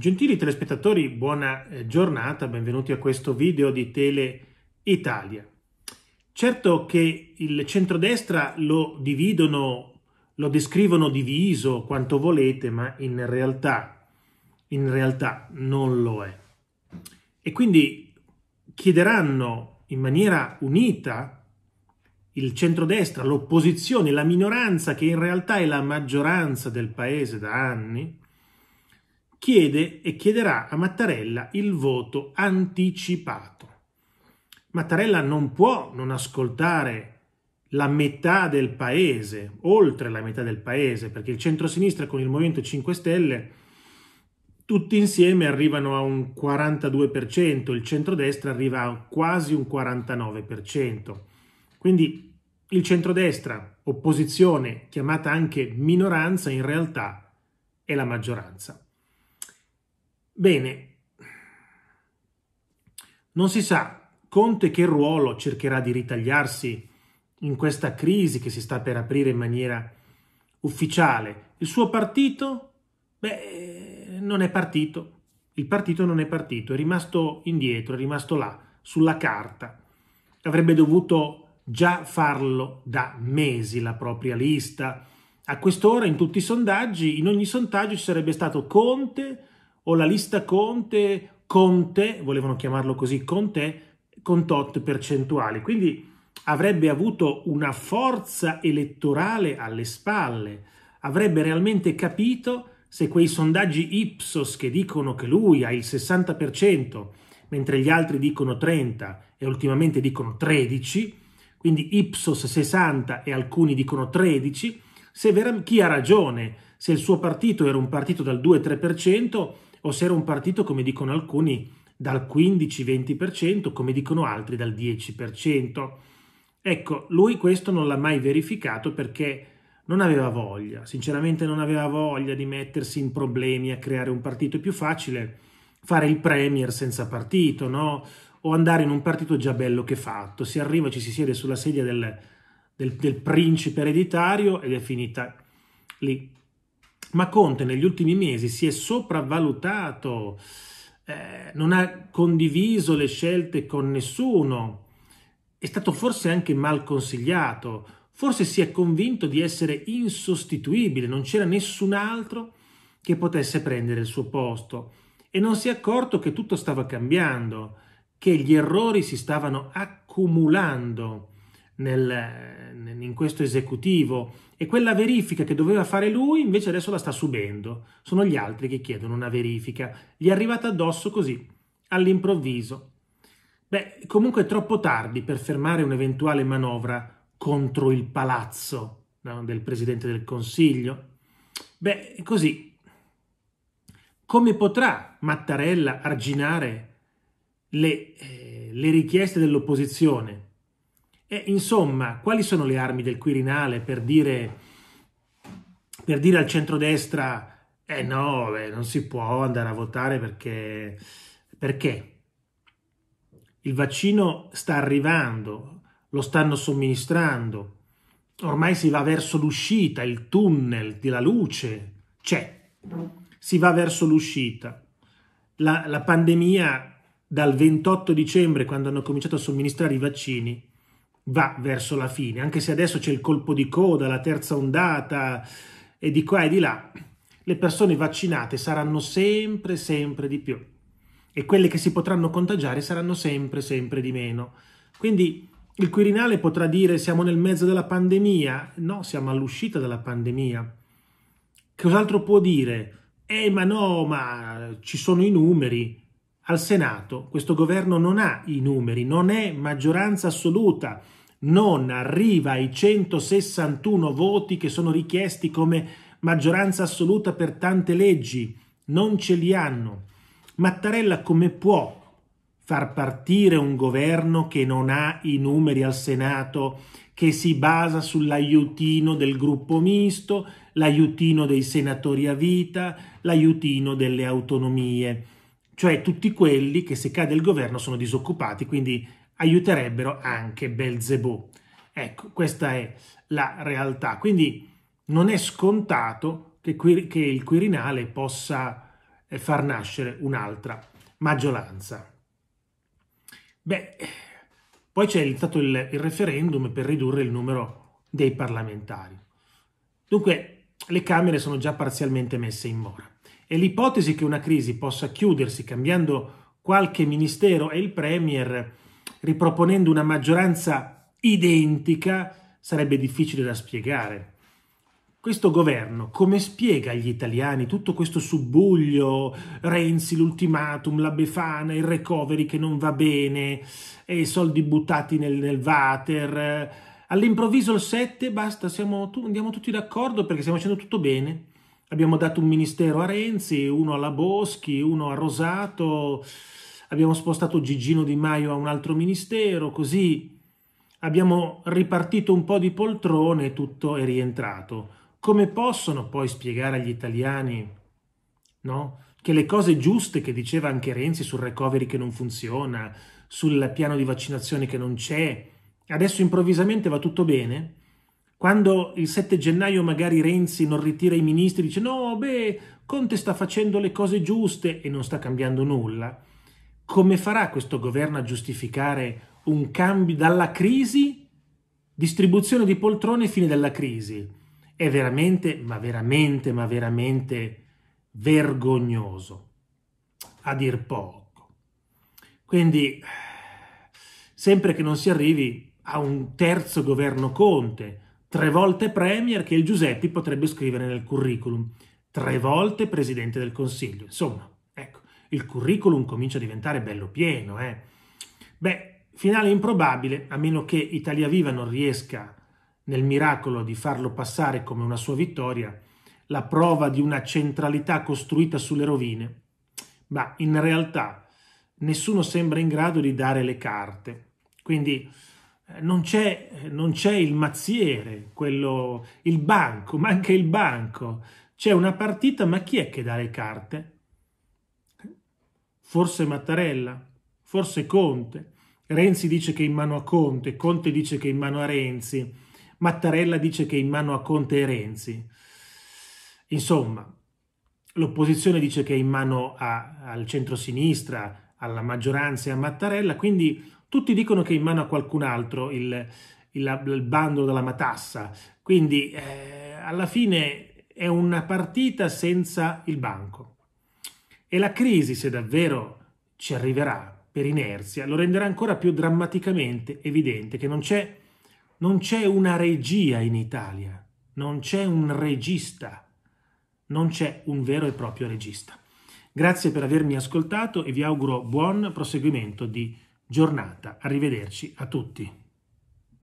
Gentili telespettatori, buona eh, giornata, benvenuti a questo video di Tele Italia. Certo che il centrodestra lo dividono, lo descrivono diviso quanto volete, ma in realtà, in realtà non lo è. E quindi chiederanno in maniera unita il centrodestra, l'opposizione, la minoranza che in realtà è la maggioranza del paese da anni, chiede e chiederà a Mattarella il voto anticipato. Mattarella non può non ascoltare la metà del paese, oltre la metà del paese, perché il centrosinistra con il Movimento 5 Stelle tutti insieme arrivano a un 42%, il centrodestra arriva a quasi un 49%. Quindi il centrodestra, opposizione chiamata anche minoranza, in realtà è la maggioranza. Bene, non si sa Conte che ruolo cercherà di ritagliarsi in questa crisi che si sta per aprire in maniera ufficiale. Il suo partito? Beh, non è partito. Il partito non è partito, è rimasto indietro, è rimasto là, sulla carta. Avrebbe dovuto già farlo da mesi la propria lista. A quest'ora in tutti i sondaggi, in ogni sondaggio ci sarebbe stato Conte o la lista Conte, Conte, volevano chiamarlo così, Conte, con tot percentuali. Quindi avrebbe avuto una forza elettorale alle spalle, avrebbe realmente capito se quei sondaggi Ipsos che dicono che lui ha il 60%, mentre gli altri dicono 30% e ultimamente dicono 13%, quindi Ipsos 60 e alcuni dicono 13, se vera- chi ha ragione, se il suo partito era un partito dal 2-3%, o se era un partito, come dicono alcuni, dal 15-20%, come dicono altri dal 10%. Ecco, lui questo non l'ha mai verificato perché non aveva voglia, sinceramente non aveva voglia di mettersi in problemi a creare un partito è più facile, fare il premier senza partito, no? O andare in un partito già bello che fatto, si arriva, ci si siede sulla sedia del, del, del principe ereditario ed è finita lì ma Conte negli ultimi mesi si è sopravvalutato, eh, non ha condiviso le scelte con nessuno, è stato forse anche mal consigliato, forse si è convinto di essere insostituibile, non c'era nessun altro che potesse prendere il suo posto e non si è accorto che tutto stava cambiando, che gli errori si stavano accumulando nel, in questo esecutivo e quella verifica che doveva fare lui invece adesso la sta subendo. Sono gli altri che chiedono una verifica. Gli è arrivata addosso così, all'improvviso. Beh, comunque è troppo tardi per fermare un'eventuale manovra contro il palazzo no, del Presidente del Consiglio. Beh, così. Come potrà Mattarella arginare le, eh, le richieste dell'opposizione? E, insomma, quali sono le armi del Quirinale per dire, per dire al centrodestra eh no, beh, non si può andare a votare perché... perché? Il vaccino sta arrivando, lo stanno somministrando, ormai si va verso l'uscita, il tunnel della luce c'è, si va verso l'uscita. La, la pandemia dal 28 dicembre, quando hanno cominciato a somministrare i vaccini, va verso la fine, anche se adesso c'è il colpo di coda, la terza ondata e di qua e di là, le persone vaccinate saranno sempre, sempre di più e quelle che si potranno contagiare saranno sempre, sempre di meno. Quindi il Quirinale potrà dire siamo nel mezzo della pandemia, no, siamo all'uscita dalla pandemia. Cos'altro può dire? Eh, ma no, ma ci sono i numeri. Al Senato questo governo non ha i numeri, non è maggioranza assoluta non arriva ai 161 voti che sono richiesti come maggioranza assoluta per tante leggi, non ce li hanno. Mattarella come può far partire un governo che non ha i numeri al Senato, che si basa sull'aiutino del gruppo misto, l'aiutino dei senatori a vita, l'aiutino delle autonomie, cioè tutti quelli che se cade il governo sono disoccupati, quindi aiuterebbero anche Belzebù. Ecco, questa è la realtà. Quindi non è scontato che, che il Quirinale possa eh, far nascere un'altra maggioranza. Beh, poi c'è stato il, il referendum per ridurre il numero dei parlamentari. Dunque, le Camere sono già parzialmente messe in mora e l'ipotesi che una crisi possa chiudersi cambiando qualche ministero e il Premier riproponendo una maggioranza identica sarebbe difficile da spiegare. Questo governo come spiega agli italiani tutto questo subbuglio, Renzi, l'ultimatum, la Befana, il recovery che non va bene, i soldi buttati nel, nel water, all'improvviso il 7 basta, siamo, andiamo tutti d'accordo perché stiamo facendo tutto bene. Abbiamo dato un ministero a Renzi, uno alla Boschi, uno a Rosato, abbiamo spostato Gigino Di Maio a un altro ministero, così abbiamo ripartito un po' di poltrone e tutto è rientrato. Come possono poi spiegare agli italiani no? che le cose giuste che diceva anche Renzi sul recovery che non funziona, sul piano di vaccinazione che non c'è, adesso improvvisamente va tutto bene? Quando il 7 gennaio magari Renzi non ritira i ministri e dice no, beh, Conte sta facendo le cose giuste e non sta cambiando nulla, come farà questo governo a giustificare un cambio dalla crisi, distribuzione di poltrone e fine della crisi? È veramente, ma veramente, ma veramente vergognoso, a dir poco. Quindi, sempre che non si arrivi a un terzo governo Conte, tre volte Premier che il Giuseppi potrebbe scrivere nel curriculum, tre volte Presidente del Consiglio, insomma il curriculum comincia a diventare bello pieno. Eh? Beh, finale improbabile, a meno che Italia Viva non riesca nel miracolo di farlo passare come una sua vittoria, la prova di una centralità costruita sulle rovine. Ma in realtà nessuno sembra in grado di dare le carte. Quindi eh, non c'è, eh, non c'è il mazziere, quello, il banco, manca il banco. C'è una partita, ma chi è che dà le carte? forse Mattarella, forse Conte. Renzi dice che è in mano a Conte, Conte dice che è in mano a Renzi, Mattarella dice che è in mano a Conte e Renzi. Insomma, l'opposizione dice che è in mano a, al centro-sinistra, alla maggioranza e a Mattarella, quindi tutti dicono che è in mano a qualcun altro il, il, il bando della matassa. Quindi eh, alla fine è una partita senza il banco. E la crisi, se davvero ci arriverà per inerzia, lo renderà ancora più drammaticamente evidente che non c'è, non c'è una regia in Italia, non c'è un regista, non c'è un vero e proprio regista. Grazie per avermi ascoltato e vi auguro buon proseguimento di giornata. Arrivederci a tutti.